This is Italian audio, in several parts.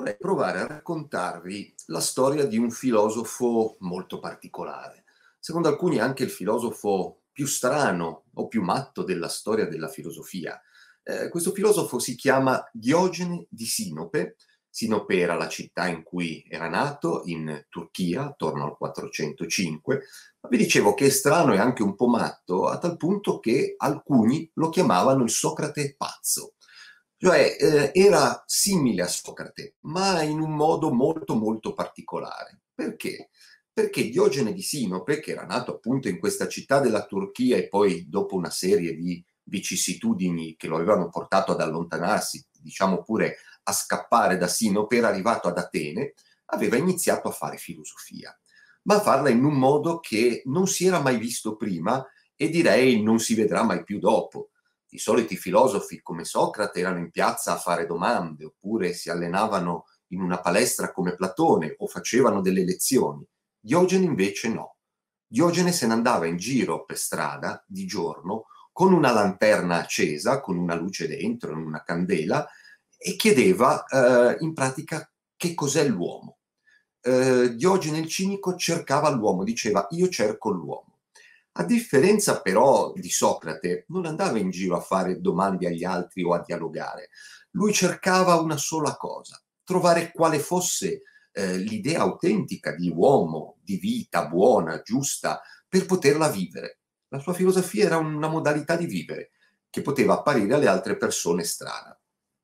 vorrei provare a raccontarvi la storia di un filosofo molto particolare, secondo alcuni anche il filosofo più strano o più matto della storia della filosofia. Eh, questo filosofo si chiama Diogene di Sinope. Sinope era la città in cui era nato, in Turchia, attorno al 405. Ma vi dicevo che è strano e anche un po' matto, a tal punto che alcuni lo chiamavano il Socrate pazzo. Cioè eh, era simile a Socrate, ma in un modo molto molto particolare. Perché? Perché Diogene di Sinope, che era nato appunto in questa città della Turchia e poi dopo una serie di vicissitudini che lo avevano portato ad allontanarsi, diciamo pure a scappare da Sinope, era arrivato ad Atene, aveva iniziato a fare filosofia, ma a farla in un modo che non si era mai visto prima e direi non si vedrà mai più dopo i soliti filosofi come Socrate erano in piazza a fare domande oppure si allenavano in una palestra come Platone o facevano delle lezioni. Diogene invece no. Diogene se ne andava in giro per strada di giorno con una lanterna accesa, con una luce dentro, una candela, e chiedeva eh, in pratica che cos'è l'uomo. Eh, Diogene il cinico cercava l'uomo, diceva io cerco l'uomo. A differenza però di Socrate, non andava in giro a fare domande agli altri o a dialogare. Lui cercava una sola cosa, trovare quale fosse eh, l'idea autentica di uomo, di vita buona, giusta, per poterla vivere. La sua filosofia era una modalità di vivere che poteva apparire alle altre persone strana.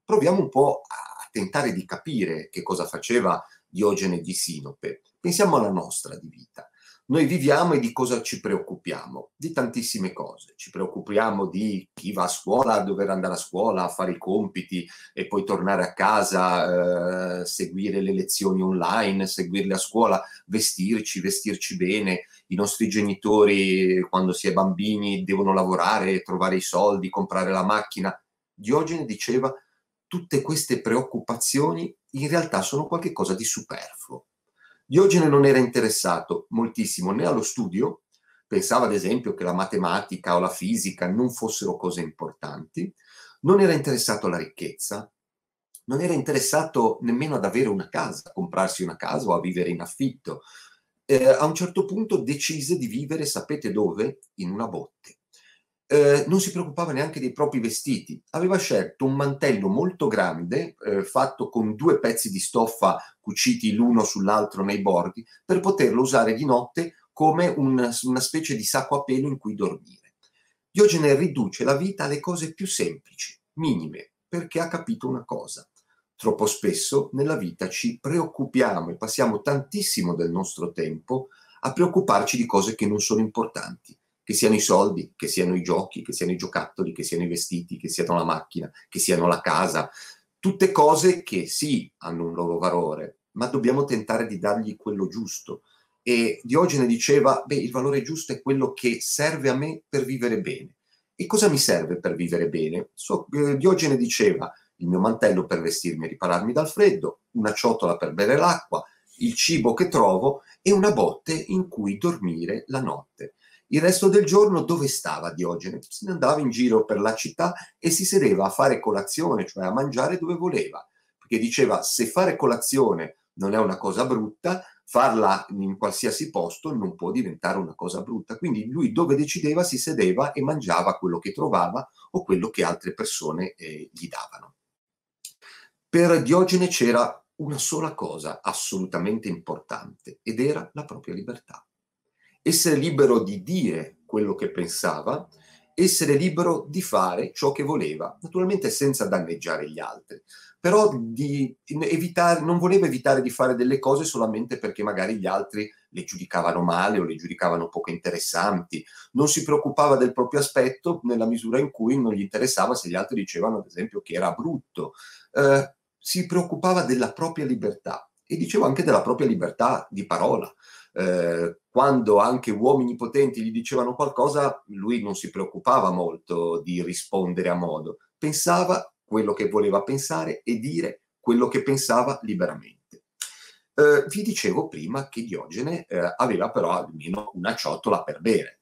Proviamo un po' a tentare di capire che cosa faceva Diogene di Sinope. Pensiamo alla nostra di vita noi viviamo e di cosa ci preoccupiamo? Di tantissime cose. Ci preoccupiamo di chi va a scuola, dover andare a scuola, a fare i compiti e poi tornare a casa, eh, seguire le lezioni online, seguirle a scuola, vestirci, vestirci bene. I nostri genitori, quando si è bambini, devono lavorare, trovare i soldi, comprare la macchina. Diogene diceva tutte queste preoccupazioni in realtà sono qualcosa di superfluo Diogene non era interessato moltissimo né allo studio, pensava ad esempio che la matematica o la fisica non fossero cose importanti, non era interessato alla ricchezza, non era interessato nemmeno ad avere una casa, a comprarsi una casa o a vivere in affitto. Eh, a un certo punto decise di vivere, sapete dove? In una botte eh, non si preoccupava neanche dei propri vestiti. Aveva scelto un mantello molto grande, eh, fatto con due pezzi di stoffa cuciti l'uno sull'altro nei bordi, per poterlo usare di notte come un, una specie di sacco a pelo in cui dormire. Diogene riduce la vita alle cose più semplici, minime, perché ha capito una cosa. Troppo spesso nella vita ci preoccupiamo e passiamo tantissimo del nostro tempo a preoccuparci di cose che non sono importanti che siano i soldi, che siano i giochi, che siano i giocattoli, che siano i vestiti, che siano la macchina, che siano la casa, tutte cose che sì hanno un loro valore, ma dobbiamo tentare di dargli quello giusto. E Diogene diceva, beh, il valore giusto è quello che serve a me per vivere bene. E cosa mi serve per vivere bene? So, eh, Diogene diceva, il mio mantello per vestirmi e ripararmi dal freddo, una ciotola per bere l'acqua, il cibo che trovo e una botte in cui dormire la notte. Il resto del giorno dove stava Diogene? Se ne andava in giro per la città e si sedeva a fare colazione, cioè a mangiare dove voleva, perché diceva se fare colazione non è una cosa brutta, farla in qualsiasi posto non può diventare una cosa brutta. Quindi lui dove decideva si sedeva e mangiava quello che trovava o quello che altre persone eh, gli davano. Per Diogene c'era una sola cosa assolutamente importante ed era la propria libertà essere libero di dire quello che pensava, essere libero di fare ciò che voleva, naturalmente senza danneggiare gli altri, però evitare, non voleva evitare di fare delle cose solamente perché magari gli altri le giudicavano male o le giudicavano poco interessanti, non si preoccupava del proprio aspetto nella misura in cui non gli interessava se gli altri dicevano ad esempio che era brutto, eh, si preoccupava della propria libertà e dicevo anche della propria libertà di parola. Eh, quando anche uomini potenti gli dicevano qualcosa, lui non si preoccupava molto di rispondere a modo, pensava quello che voleva pensare e dire quello che pensava liberamente. Eh, vi dicevo prima che Diogene eh, aveva però almeno una ciotola per bere.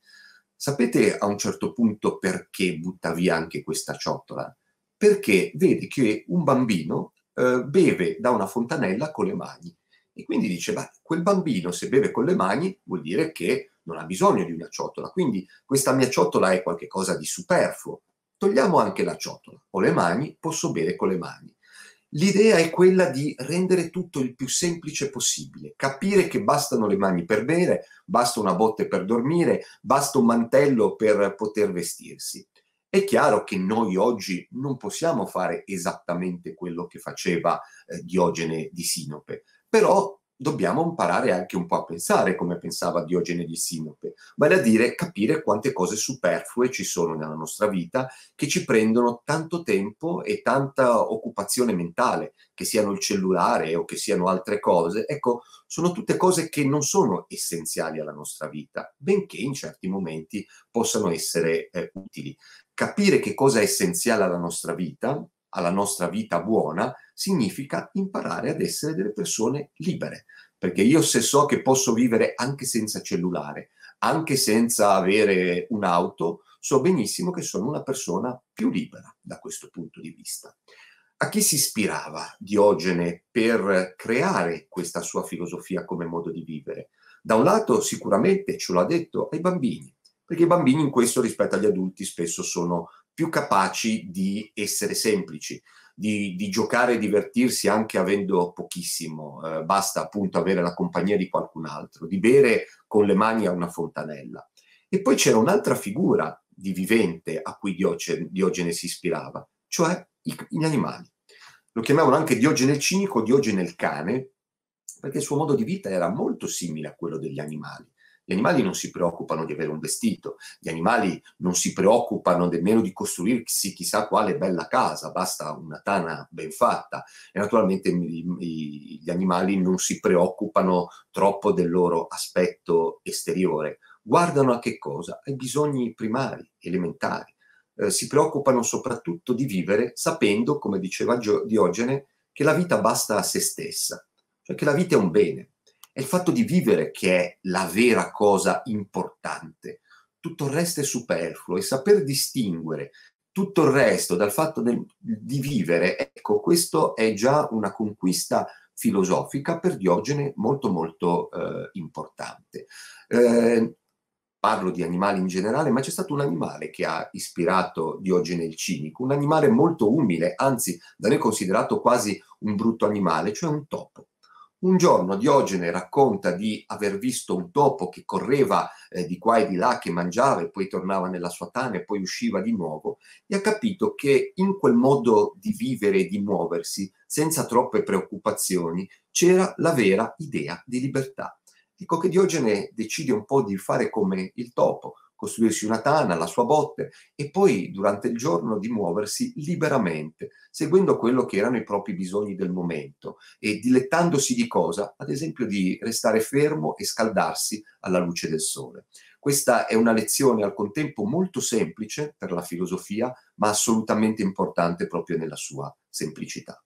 Sapete a un certo punto perché butta via anche questa ciotola? Perché vede che un bambino eh, beve da una fontanella con le mani. E quindi dice, beh, quel bambino se beve con le mani vuol dire che non ha bisogno di una ciotola, quindi questa mia ciotola è qualcosa di superfluo. Togliamo anche la ciotola, ho le mani, posso bere con le mani. L'idea è quella di rendere tutto il più semplice possibile, capire che bastano le mani per bere, basta una botte per dormire, basta un mantello per poter vestirsi. È chiaro che noi oggi non possiamo fare esattamente quello che faceva eh, Diogene di Sinope, però dobbiamo imparare anche un po' a pensare come pensava Diogene di Sinope, vale a dire capire quante cose superflue ci sono nella nostra vita che ci prendono tanto tempo e tanta occupazione mentale, che siano il cellulare o che siano altre cose, ecco, sono tutte cose che non sono essenziali alla nostra vita, benché in certi momenti possano essere eh, utili. Capire che cosa è essenziale alla nostra vita, alla nostra vita buona, significa imparare ad essere delle persone libere, perché io se so che posso vivere anche senza cellulare, anche senza avere un'auto, so benissimo che sono una persona più libera da questo punto di vista. A chi si ispirava Diogene per creare questa sua filosofia come modo di vivere? Da un lato sicuramente, ce l'ha detto, ai bambini, perché i bambini in questo rispetto agli adulti spesso sono più capaci di essere semplici, di, di giocare e divertirsi anche avendo pochissimo, eh, basta appunto avere la compagnia di qualcun altro, di bere con le mani a una fontanella. E poi c'era un'altra figura di vivente a cui Diogene, Diogene si ispirava, cioè gli animali. Lo chiamavano anche Diogene il cinico, Diogene il cane, perché il suo modo di vita era molto simile a quello degli animali. Gli animali non si preoccupano di avere un vestito, gli animali non si preoccupano nemmeno di costruirsi chissà quale bella casa, basta una tana ben fatta. E naturalmente gli animali non si preoccupano troppo del loro aspetto esteriore. Guardano a che cosa? Ai bisogni primari, elementari. Eh, si preoccupano soprattutto di vivere sapendo, come diceva Diogene, che la vita basta a se stessa, cioè che la vita è un bene è il fatto di vivere che è la vera cosa importante. Tutto il resto è superfluo e saper distinguere tutto il resto dal fatto del, di vivere, ecco, questo è già una conquista filosofica per Diogene molto molto eh, importante. Eh, parlo di animali in generale, ma c'è stato un animale che ha ispirato Diogene il Cinico, un animale molto umile, anzi da noi considerato quasi un brutto animale, cioè un topo. Un giorno Diogene racconta di aver visto un topo che correva eh, di qua e di là, che mangiava e poi tornava nella sua tana e poi usciva di nuovo e ha capito che in quel modo di vivere e di muoversi senza troppe preoccupazioni c'era la vera idea di libertà. Dico ecco che Diogene decide un po' di fare come il topo, costruirsi una tana, la sua botte e poi durante il giorno di muoversi liberamente, seguendo quello che erano i propri bisogni del momento e dilettandosi di cosa? Ad esempio di restare fermo e scaldarsi alla luce del sole. Questa è una lezione al contempo molto semplice per la filosofia, ma assolutamente importante proprio nella sua semplicità.